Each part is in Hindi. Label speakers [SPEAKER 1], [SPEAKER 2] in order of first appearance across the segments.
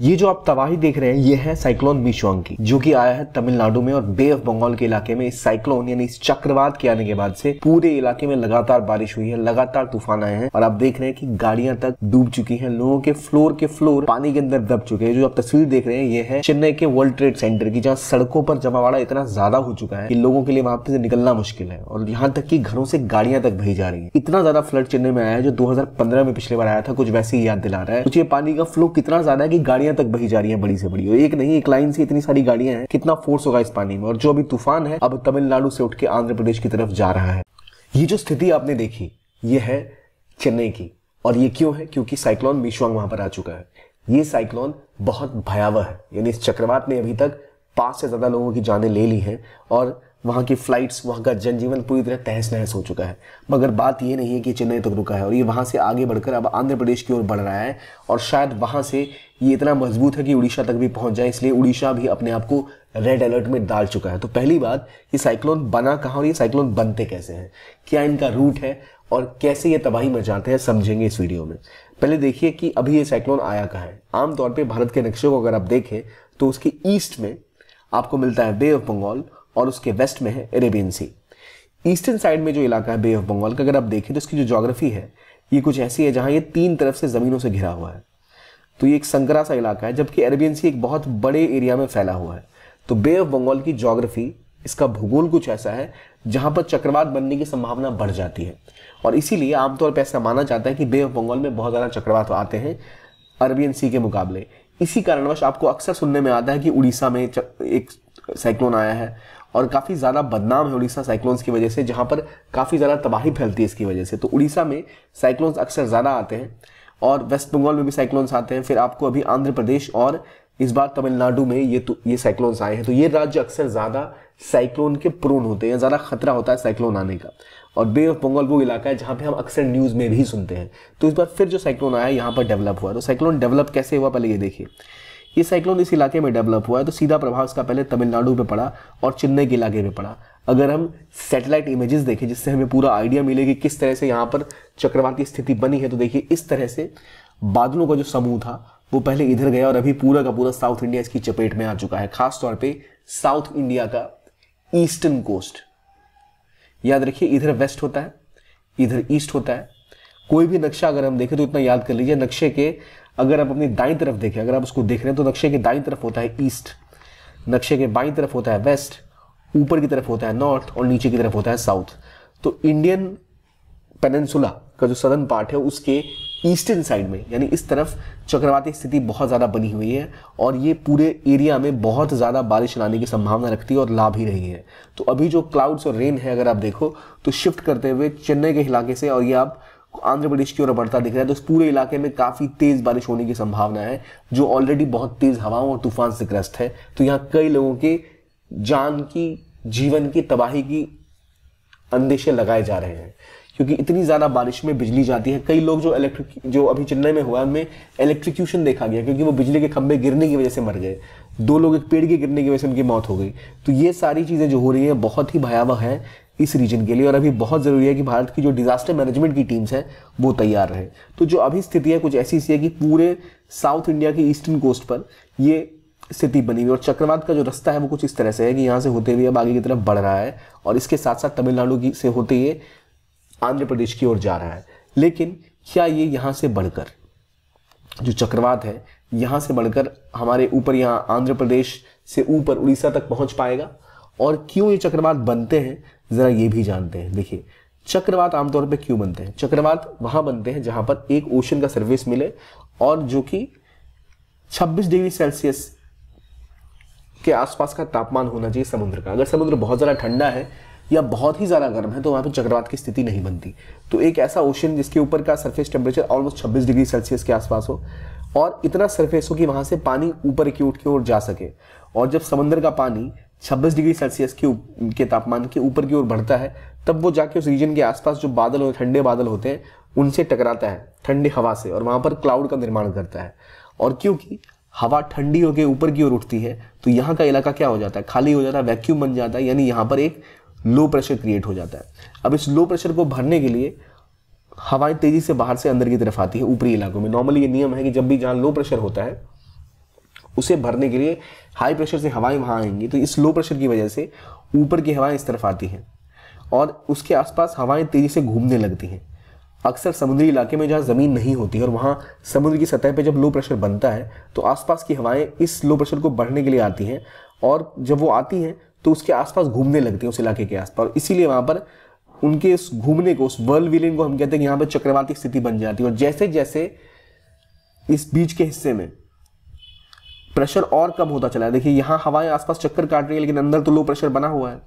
[SPEAKER 1] ये जो आप तबाही देख रहे हैं ये है साइक्लोन मिशोंग की जो कि आया है तमिलनाडु में और बे ऑफ बंगाल के इलाके में इस साइक्लोन यानी इस चक्रवात के आने के बाद से पूरे इलाके में लगातार बारिश हुई है लगातार तूफान आए हैं और आप देख रहे हैं कि गाड़ियां तक डूब चुकी हैं लोगों के फ्लोर के फ्लोर पानी के अंदर दब चुके हैं जो आप तस्वीर देख रहे हैं ये है चेन्नई के वर्ल्ड ट्रेड सेंटर की जहाँ सड़कों पर जमावाड़ा इतना ज्यादा हो चुका है कि लोगों के लिए वहां से निकलना मुश्किल है और यहाँ तक की घरों से गाड़ियां तक भरी जा रही है इतना ज्यादा फ्लड चेन्नई में आया है जो दो में पिछले बार आया था कुछ वैसे ही याद दिला रहा है कुछ ये पानी का फ्लो कितना ज्यादा है कि गाड़ियां गाड़ियां तक बही जा रही है बड़ी से बड़ी एक नहीं एक लाइन से इतनी सारी गाड़ियां हैं कितना फोर्स होगा इस पानी में और जो अभी तूफान है अब तमिलनाडु से उठ के आंध्र प्रदेश की तरफ जा रहा है ये जो स्थिति आपने देखी ये है चेन्नई की और ये क्यों है क्योंकि साइक्लोन मिशवांग वहां पर आ चुका है ये साइक्लोन बहुत भयावह है यानी इस चक्रवात ने अभी तक पांच से ज़्यादा लोगों की जानें ले ली हैं और वहां की फ्लाइट्स वहां का जनजीवन पूरी तरह तहस नहस हो चुका है मगर बात यह नहीं है कि चेन्नई तक तो रुका है और ये वहां से आगे बढ़कर अब आंध्र प्रदेश की ओर बढ़ रहा है और शायद वहां से ये इतना मजबूत है कि उड़ीसा तक भी पहुंच जाए इसलिए उड़ीसा भी अपने आप को रेड अलर्ट में डाल चुका है तो पहली बात ये साइक्लोन बना कहाँ और ये साइक्लोन बनते कैसे हैं क्या इनका रूट है और कैसे ये तबाही मचाते हैं समझेंगे इस वीडियो में पहले देखिए कि अभी ये साइक्लोन आया कहाँ है आमतौर पर भारत के नक्शे को अगर आप देखें तो उसके ईस्ट में आपको मिलता है बे ऑफ बंगाल और उसके वेस्ट में है अरेबियन सी ईस्टर्न साइड में जो इलाका है बे ऑफ बंगाल का अगर आप देखें तो उसकी जो जोग्राफी है ये कुछ ऐसी है जहाँ ये तीन तरफ से ज़मीनों से घिरा हुआ है तो ये एक संकरा सा इलाका है जबकि अरेबियन सी एक बहुत बड़े एरिया में फैला हुआ है तो बे ऑफ बंगाल की जोग्राफी इसका भूगोल कुछ ऐसा है जहां पर चक्रवात बनने की संभावना बढ़ जाती है और इसीलिए आमतौर पर ऐसा माना जाता है कि बे ऑफ बंगाल में बहुत ज़्यादा चक्रवात आते हैं अरबियन सी के मुकाबले इसी कारणवश आपको अक्सर सुनने में आता है कि उड़ीसा में एक साइक्लोन आया है और काफ़ी ज़्यादा बदनाम है उड़ीसा साइक्लोन्स की वजह से जहाँ पर काफ़ी ज़्यादा तबाही फैलती है इसकी वजह से तो उड़ीसा में साइक्लोन्स अक्सर ज़्यादा आते हैं और वेस्ट बंगाल में भी साइक्लोन्स आते हैं फिर आपको अभी आंध्र प्रदेश और इस बार तमिलनाडु में ये तो ये साइक्लोन्स आए हैं तो ये राज्य अक्सर ज़्यादा साइक्लोन के प्रोन होते हैं ज़्यादा खतरा होता है साइक्लोन आने का और बे ऑफ बंगाल वो इलाका है जहाँ पे हम अक्सर न्यूज़ में भी सुनते हैं तो इस बार फिर जो साइक्लोन आया यहाँ पर डेवलप हुआ तो साइक्लोन डेवलप कैसे हुआ पहले ये देखिए ये साइक्लोन इस इलाके में डेवलप हुआ है तो सीधा प्रभाव इसका पहले तमिलनाडु पे पड़ा और चेन्नई के इलाके पे पड़ा अगर हम सैटेलाइट इमेजेस देखें जिससे हमें पूरा आइडिया मिले कि किस तरह से यहाँ पर चक्रवात की स्थिति बनी है तो देखिए इस तरह से बादलों का जो समूह था वो पहले इधर गया और अभी पूरा का पूरा साउथ इंडिया इसकी चपेट में आ चुका है खासतौर पर साउथ इंडिया का ईस्टर्न कोस्ट याद रखिए इधर वेस्ट होता है इधर ईस्ट होता है कोई भी नक्शा अगर हम देखें तो इतना याद कर लीजिए नक्शे के अगर आप अपनी दाई तरफ देखें अगर आप उसको देख रहे हैं तो नक्शे के दाई तरफ होता है ईस्ट नक्शे के बाई तरफ होता है वेस्ट ऊपर की तरफ होता है नॉर्थ और नीचे की तरफ होता है साउथ तो इंडियन पेनेंसुला का जो सदर्न पार्ट है उसके ईस्टर्न साइड में यानी इस तरफ चक्रवाती स्थिति बहुत ज़्यादा बनी हुई है और ये पूरे एरिया में बहुत ज़्यादा बारिश लाने की संभावना रखती है और ला भी रही है तो अभी जो क्लाउड्स और रेन है अगर आप देखो तो शिफ्ट करते हुए चेन्नई के इलाके से और ये आप आंध्र प्रदेश की ओर बढ़ता दिख रहा है तो इस पूरे इलाके में काफ़ी तेज़ बारिश होने की संभावना है जो ऑलरेडी बहुत तेज़ हवाओं और तूफान से ग्रस्त है तो यहाँ कई लोगों के जान की जीवन की तबाही की अंदेशे लगाए जा रहे हैं क्योंकि इतनी ज़्यादा बारिश में बिजली जाती है कई लोग जो इलेक्ट्रिक जो अभी चेन्नई में हुआ उनमें इलेक्ट्रिक्यूशन देखा गया क्योंकि वो बिजली के खंभे गिरने की वजह से मर गए दो लोग एक पेड़ के गिरने की वजह से उनकी मौत हो गई तो ये सारी चीज़ें जो हो रही हैं बहुत ही भयावह हैं इस रीजन के लिए और अभी बहुत ज़रूरी है कि भारत की जो डिज़ास्टर मैनेजमेंट की टीम्स हैं वो तैयार रहे तो जो अभी स्थिति है कुछ ऐसी सी है कि पूरे साउथ इंडिया की ईस्टर्न कोस्ट पर ये स्थिति बनी हुई और चक्रवात का जो रास्ता है वो कुछ इस तरह से है कि यहाँ से होते हुए अब आगे की तरफ बढ़ रहा है और इसके साथ साथ तमिलनाडु की से होते हुए आंध्र प्रदेश की ओर जा रहा है लेकिन क्या ये यहाँ से बढ़कर जो चक्रवात है यहाँ से बढ़कर हमारे ऊपर यहाँ आंध्र प्रदेश से ऊपर उड़ीसा तक पहुँच पाएगा और क्यों ये चक्रवात बनते हैं ज़रा ये भी जानते हैं देखिए चक्रवात आमतौर पर क्यों बनते हैं चक्रवात वहाँ बनते हैं जहाँ पर एक ओशन का सर्विस मिले और जो कि 26 डिग्री सेल्सियस के आसपास का तापमान होना चाहिए समुद्र का अगर समुद्र बहुत ज़्यादा ठंडा है या बहुत ही ज़्यादा गर्म है तो वहाँ पर चक्रवात की स्थिति नहीं बनती तो एक ऐसा ओशन जिसके ऊपर का सरफेस टेम्परेचर ऑलमोस्ट छब्बीस डिग्री सेल्सियस के आसपास हो और इतना सरफेस हो कि वहाँ से पानी ऊपर की उठ की ओर जा सके और जब समंदर का पानी 26 डिग्री सेल्सियस के के तापमान के ऊपर की ओर बढ़ता है तब वो जाके उस रीजन के आसपास जो बादल होते ठंडे बादल होते हैं उनसे टकराता है ठंडी हवा से और वहाँ पर क्लाउड का निर्माण करता है और क्योंकि हवा ठंडी होकर ऊपर की ओर उठती है तो यहाँ का इलाका क्या हो जाता है खाली हो जाता है वैक्यूम बन जाता है यानी यहाँ पर एक लो प्रेशर क्रिएट हो जाता है अब इस लो प्रेशर को भरने के लिए हवाएं तेज़ी से बाहर से अंदर की तरफ आती है ऊपरी इलाकों में नॉर्मली ये नियम है कि जब भी जहाँ लो प्रेशर होता है उसे भरने के लिए हाई प्रेशर से हवाएं वहाँ आएंगी तो इस लो प्रेशर की वजह से ऊपर की हवाएं इस तरफ आती हैं और उसके आसपास हवाएं तेज़ी से घूमने लगती हैं अक्सर समुद्री इलाके में जहाँ ज़मीन नहीं होती और वहाँ समुद्र की सतह पर जब लो प्रेशर बनता है तो आसपास की हवाएं इस लो प्रेशर को बढ़ने के लिए आती हैं और जब वो आती हैं तो उसके आसपास घूमने लगती हैं उस इलाके के आसपास इसीलिए वहाँ पर उनके उस घूमने को उस वर्ल्ड विलिंग को हम कहते हैं कि यहाँ पर चक्रवाती स्थिति बन जाती है और जैसे जैसे इस बीच के हिस्से में प्रेशर और कम होता चला है देखिए यहाँ हवाएं आसपास चक्कर काट रही है लेकिन अंदर तो लो प्रेशर बना हुआ है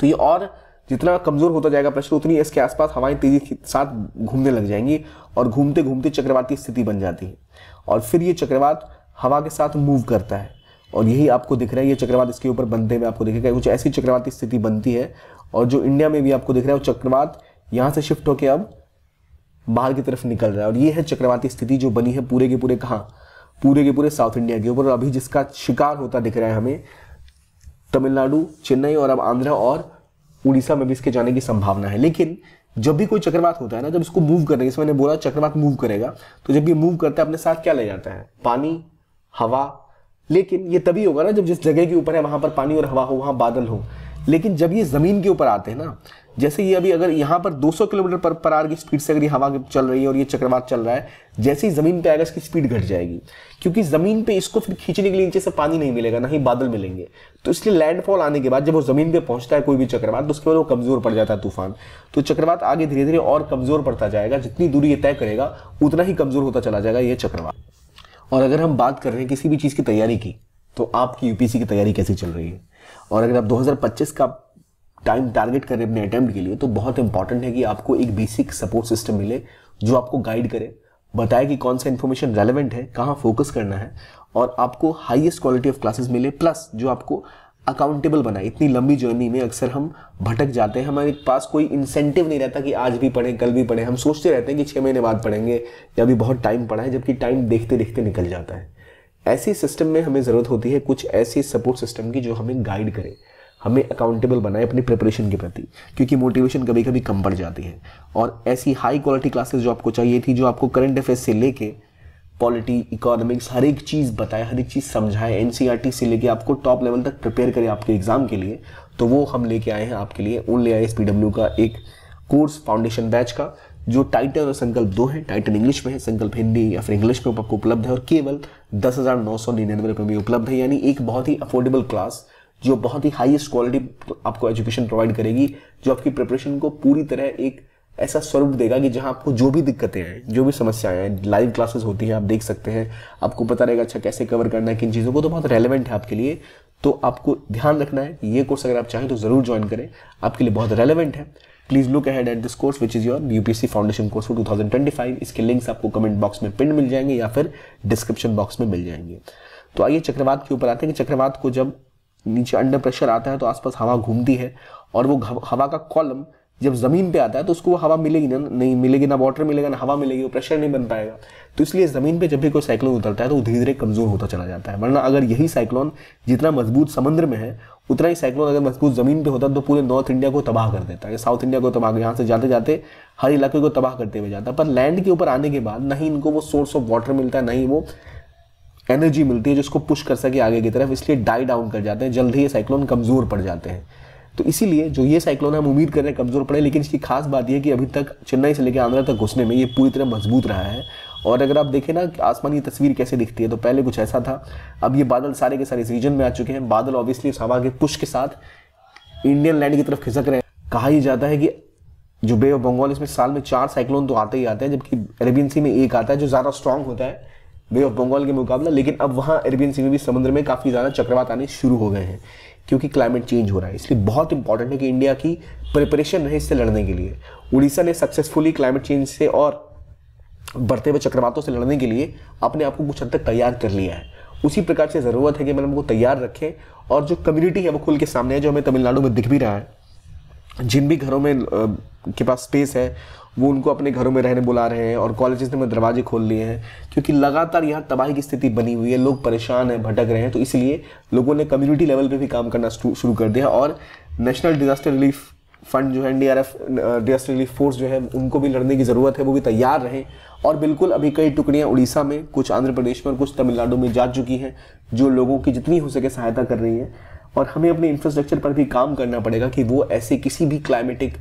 [SPEAKER 1] तो ये और जितना कमजोर होता जाएगा प्रश्न उतनी इसके आसपास हवाएं तेजी के साथ घूमने लग जाएंगी और घूमते घूमते चक्रवाती स्थिति बन जाती है और फिर ये चक्रवात हवा के साथ मूव करता है और यही आपको दिख रहा है ये चक्रवात इसके ऊपर बनते हुए आपको दिखेगा कुछ ऐसी चक्रवाती स्थिति बनती है और जो इंडिया में भी आपको दिख रहा है वो चक्रवात यहाँ से शिफ्ट होकर अब बाहर की तरफ निकल रहा है और ये है चक्रवाती स्थिति जो बनी है पूरे के पूरे कहाँ पूरे के पूरे साउथ इंडिया के ऊपर अभी जिसका शिकार होता दिख रहा है हमें तमिलनाडु चेन्नई और अब आंध्रा और उड़ीसा में भी इसके जाने की संभावना है लेकिन जब भी कोई चक्रवात होता है ना जब इसको मूव करने जैसे मैंने बोला चक्रवात मूव करेगा तो जब ये मूव करता है अपने साथ क्या ले जाता है पानी हवा लेकिन ये तभी होगा ना जब जिस जगह के ऊपर है वहां पर पानी और हवा हो वहां बादल हो लेकिन जब ये ज़मीन के ऊपर आते हैं ना जैसे ये अभी अगर यहाँ पर 200 किलोमीटर पर पर आर की स्पीड से अगर ये हवा चल रही है और ये चक्रवात चल रहा है जैसे ही ज़मीन पे आएगा इसकी स्पीड घट जाएगी क्योंकि ज़मीन पे इसको फिर खींचने के लिए नीचे से पानी नहीं मिलेगा ना ही बादल मिलेंगे तो इसलिए लैंडफॉल आने के बाद जब वो ज़मीन पर पहुँचता है कोई भी चक्रवात तो उसके बाद वो कमज़ोर पड़ जाता है तूफान तो चक्रवात आगे धीरे धीरे और कमज़ोर पड़ता जाएगा जितनी दूरी ये तय करेगा उतना ही कमज़ोर होता चला जाएगा ये चक्रवात और अगर हम बात कर रहे हैं किसी भी चीज़ की तैयारी की तो आपकी यूपीसी की तैयारी कैसी चल रही है और अगर आप 2025 का टाइम टारगेट करें अपने अटैम्प्ट के लिए तो बहुत इंपॉर्टेंट है कि आपको एक बेसिक सपोर्ट सिस्टम मिले जो आपको गाइड करे बताए कि कौन सा इन्फॉर्मेशन रेलिवेंट है कहाँ फोकस करना है और आपको हाइएस्ट क्वालिटी ऑफ क्लासेस मिले प्लस जो आपको अकाउंटेबल बनाए इतनी लंबी जर्नी में अक्सर हम भटक जाते हैं हमारे पास कोई इंसेंटिव नहीं रहता कि आज भी पढ़ें कल भी पढ़ें हम सोचते रहते हैं कि छः महीने बाद पढ़ेंगे या अभी बहुत टाइम पड़ा है जबकि टाइम देखते देखते निकल जाता है ऐसे सिस्टम में हमें ज़रूरत होती है कुछ ऐसे सपोर्ट सिस्टम की जो हमें गाइड करें हमें अकाउंटेबल बनाए अपनी प्रिपरेशन के प्रति क्योंकि मोटिवेशन कभी कभी कम पड़ जाती है और ऐसी हाई क्वालिटी क्लासेस जो आपको चाहिए थी जो आपको करंट अफेयर्स से लेके पॉलिटी इकोनॉमिक्स हर एक चीज़ बताए हर एक चीज़ समझाए एन e से लेके आपको टॉप लेवल तक प्रिपेयर करें आपके एग्ज़ाम के लिए तो वो हम लेके आए हैं आपके लिए ओनले आई एस का एक कोर्स फाउंडेशन बैच का जो टाइटन और संकल्प दो है टाइटन इंग्लिश में है संकल्प हिंदी या फिर इंग्लिश में आपको उपलब्ध है और केवल दस हज़ार नौ सौ निन्यानवे रुपये में उपलब्ध है यानी एक बहुत ही अफोर्डेबल क्लास जो बहुत ही हाईएस्ट क्वालिटी आपको एजुकेशन प्रोवाइड करेगी जो आपकी प्रिपरेशन को पूरी तरह एक ऐसा स्वरूप देगा कि जहाँ आपको जो भी दिक्कतें हैं जो भी समस्याएं हैं लाइव क्लासेस होती हैं आप देख सकते हैं आपको पता रहेगा अच्छा कैसे कवर करना है किन चीज़ों को तो बहुत रेलिवेंट है आपके लिए तो आपको ध्यान रखना है कि ये कोर्स अगर आप चाहें तो ज़रूर ज्वाइन करें आपके लिए बहुत रेलिवेंट है please look ahead at this course which is your UPSC foundation course two thousand twenty five इसके लिंक्स आपको कमेंट बॉक्स में पिन मिल जाएंगे या फिर डिस्क्रिप्शन बॉक्स में मिल जाएंगे तो आइए चक्रवात के ऊपर आते हैं कि चक्रवात को जब नीचे अंडर प्रेशर आता है तो आसपास हवा घूमती है और वो हवा का कॉलम जब ज़मीन पे आता है तो उसको वो हवा मिलेगी ना नहीं मिलेगी ना वाटर मिलेगा ना हवा मिलेगी वो प्रेशर नहीं बन पाएगा तो इसलिए ज़मीन पे जब भी कोई साइक्लोन उतरता है तो धीरे धीरे कमज़ोर होता चला जाता है वरना अगर यही साइक्लोन जितना मजबूत समुद्र में है उतना ही साइक्लोन अगर मजबूत ज़मीन पर होता तो पूरे नॉर्थ इंडिया को तबाह कर देता है साउथ इंडिया को तबाह यहाँ से जाते जाते हर इलाके को तबाह करते हुए जाता पर लैंड के ऊपर आने के बाद ना ही इनको वो सोर्स ऑफ वाटर मिलता है ना ही वो एनर्जी मिलती है जिसको पुश कर सके आगे की तरफ इसलिए डाई डाउन कर जाते हैं जल्द ही ये साइक्लोन कमज़ोर पड़ जाते हैं तो इसीलिए जो ये साइक्लोन हम उम्मीद कर रहे हैं कमज़ोर पड़े लेकिन इसकी खास बात यह कि अभी तक चेन्नई से लेकर आंध्रा तक घुसने में ये पूरी तरह मजबूत रहा है और अगर आप देखें ना आसमान की तस्वीर कैसे दिखती है तो पहले कुछ ऐसा था अब ये बादल सारे के सारे इस रीजन में आ चुके हैं बादल ऑब्वियसली उस हवा के पुश के साथ इंडियन लैंड की तरफ खिसक रहे हैं कहा ही जाता है कि जो बे ऑफ बंगाल इसमें साल में चार साइक्लोन तो आते ही आते हैं जबकि अरेबियन सी में एक आता है जो ज़्यादा स्ट्रांग होता है बे ऑफ बंगाल के मुकाबला लेकिन अब वहाँ अरेबियन सी में भी समुद्र में काफ़ी ज़्यादा चक्रवात आने शुरू हो गए हैं क्योंकि क्लाइमेट चेंज हो रहा है इसलिए बहुत इंपॉर्टेंट है कि इंडिया की प्रिपरेशन रहे इससे लड़ने के लिए उड़ीसा ने सक्सेसफुली क्लाइमेट चेंज से और बढ़ते हुए चक्रवातों से लड़ने के लिए अपने आप को कुछ हद तक तैयार कर लिया है उसी प्रकार से ज़रूरत है कि मैडम हमको तैयार रखें और जो कम्युनिटी है वो खुल के सामने है जो हमें तमिलनाडु में दिख भी रहा है जिन भी घरों में के पास स्पेस है वो उनको अपने घरों में रहने बुला रहे हैं और कॉलेजेस ने दरवाजे खोल लिए हैं क्योंकि लगातार यहाँ तबाही की स्थिति बनी हुई है लोग परेशान हैं भटक रहे हैं तो इसलिए लोगों ने कम्युनिटी लेवल पर भी काम करना शुरू कर दिया और नेशनल डिजास्टर रिलीफ फंड जो है एन डिजास्टर रिलीफ फोर्स जो है उनको भी लड़ने की ज़रूरत है वो भी तैयार रहे और बिल्कुल अभी कई टुकड़ियाँ उड़ीसा में कुछ आंध्र प्रदेश में और कुछ तमिलनाडु में जा चुकी हैं जो लोगों की जितनी हो सके सहायता कर रही हैं और हमें अपने इंफ्रास्ट्रक्चर पर भी काम करना पड़ेगा कि वो ऐसे किसी भी क्लाइमेटिक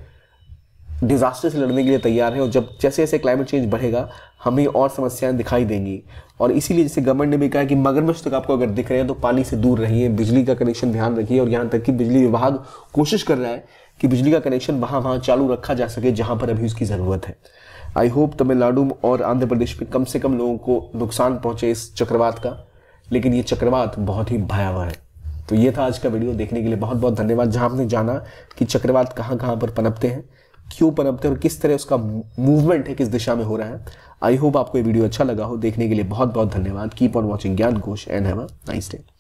[SPEAKER 1] डिज़ास्टर से लड़ने के लिए तैयार है और जब जैसे जैसे क्लाइमेट चेंज बढ़ेगा हमें और समस्याएं दिखाई देंगी और इसीलिए जैसे गवर्नमेंट ने भी कहा कि मगरमच्छ तक आपको अगर दिख रहे हैं तो पानी से दूर रहिए बिजली का कनेक्शन ध्यान रखिए और यहाँ तक कि बिजली विभाग कोशिश कर रहा है कि बिजली का कनेक्शन वहाँ वहाँ चालू रखा जा सके जहाँ पर अभी उसकी ज़रूरत है आई होप तमिलनाडु और आंध्र प्रदेश में कम से कम लोगों को नुकसान पहुँचे इस चक्रवात का लेकिन ये चक्रवात बहुत ही भयावह है तो ये था आज का वीडियो देखने के लिए बहुत बहुत धन्यवाद जहाँ आपने जाना कि चक्रवात कहाँ कहाँ पर पनपते हैं क्यों पनपते हैं और किस तरह उसका मूवमेंट है किस दिशा में हो रहा है आई होप आपको ये वीडियो अच्छा लगा हो देखने के लिए बहुत बहुत धन्यवाद keep on watching Gyan Ghosh and have a nice day